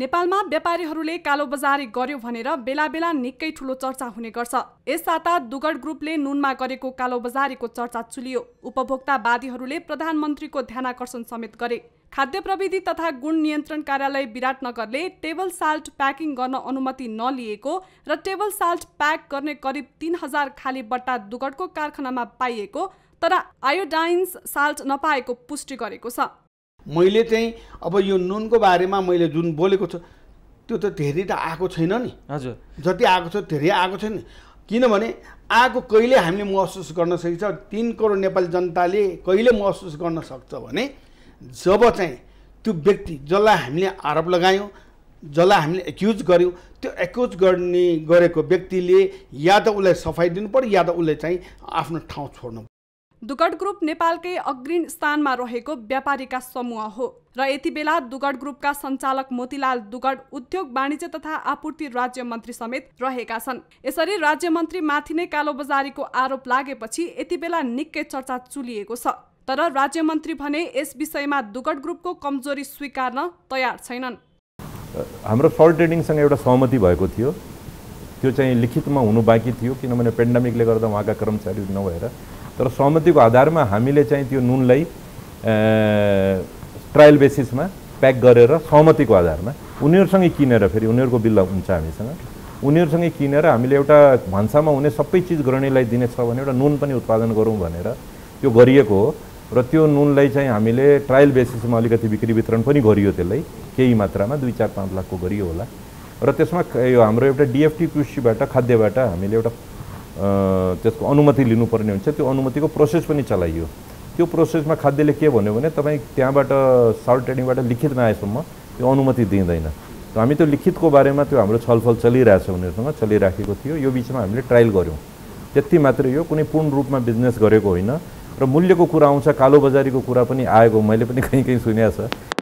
नेपालमा व्यापारीहरूले कालोबजारी गर्यो भनेर बेला बेला निकै ठुलो चर्चा हुने गर्छ यस साता दुगड ग्रुपले नुनमा गरेको कालोबजारीको चर्चा चुलियो उपभोक्तावादीहरूले प्रधानमन्त्रीको ध्यानकर्षण समेत गरे खाद्य प्रविधि तथा गुण नियन्त्रण कार्यालय विराटनगरले टेबल साल्ट प्याकिङ गर्न अनुमति नलिएको र टेबल साल्ट प्याक गर्ने करिब तिन हजार खाली बट्टा दुगडको कारखानामा पाइएको तर आयोडाइन्स साल्ट नपाएको पुष्टि गरेको छ मैले चाहिँ अब यो नुनको बारेमा मैले जुन बोलेको छु त्यो त धेरै त आएको छैन नि हजुर जति आएको छ धेरै आएको छैन किनभने आएको कहिले हामीले महसुस गर्न सकिन्छ तिन करोड नेपाली जनताले कहिले महसुस गर्न सक्छ भने जब चाहिँ त्यो व्यक्ति जसलाई हामीले आरोप लगायौँ जसलाई हामीले एक्युज गऱ्यौँ त्यो एक्युज गर्ने गरेको व्यक्तिले या त उसलाई सफाइ दिनु पऱ्यो या त उसले चाहिँ आफ्नो ठाउँ छोड्नु दुगड ग्रुप नेपालकै अग्रिम स्थानमा रहेको व्यापारीका समूह हो र यति बेला दुगड ग्रुपका सञ्चालक मोतीलाल दुगड उद्योग वाणिज्य तथा आपूर्ति राज्य मन्त्री समेत रहेका छन् यसरी राज्य माथि नै कालोबजारीको आरोप लागेपछि यति बेला निकै चर्चा चुलिएको छ तर राज्य मन्त्री भने यस विषयमा दुगड ग्रुपको कमजोरी स्वीकार्न तयार छैनन् हाम्रो फल ट्रेडिङसँग एउटा सहमति भएको थियो त्यो चाहिँ लिखितमा हुनु बाँकी थियो किनभने पेन्डामिकले गर्दा उहाँका कर्मचारी नभएर तर सहमतिको आधारमा हामीले चाहिँ त्यो नुनलाई ट्रायल बेसिसमा प्याक गरेर सहमतिको आधारमा उनीहरूसँगै किनेर फेरि उनीहरूको बिल हुन्छ हामीसँग उनीहरूसँगै किनेर हामीले एउटा भन्सामा हुने सबै चिज दिने दिनेछ भने एउटा नुन पनि उत्पादन गरौँ भनेर त्यो गरिएको हो र त्यो नुनलाई चाहिँ हामीले ट्रायल बेसिसमा अलिकति बिक्री वितरण पनि गरियो त्यसलाई केही मात्रामा दुई चार पाँच लाखको गरियो होला र त्यसमा यो हाम्रो एउटा डिएफटी कृषिबाट खाद्यबाट हामीले एउटा त्यसको अनुमति लिनुपर्ने हुन्छ त्यो अनुमतिको प्रोसेस पनि चलाइयो त्यो प्रोसेसमा खाद्यले के भन्यो भने तपाईँ त्यहाँबाट साउथ ट्रेडिङबाट लिखित नआएसम्म त्यो अनुमति दिँदैन त हामी त्यो लिखितको बारेमा त्यो हाम्रो छलफल चलिरहेछ उनीहरूसँग चलिराखेको थियो यो बिचमा हामीले ट्रायल गऱ्यौँ त्यति मात्रै यो कुनै पूर्ण रूपमा बिजनेस गरेको होइन र मूल्यको कुरा आउँछ कालो बजारीको कुरा पनि आएको मैले पनि कहीँ कहीँ सुनेको छ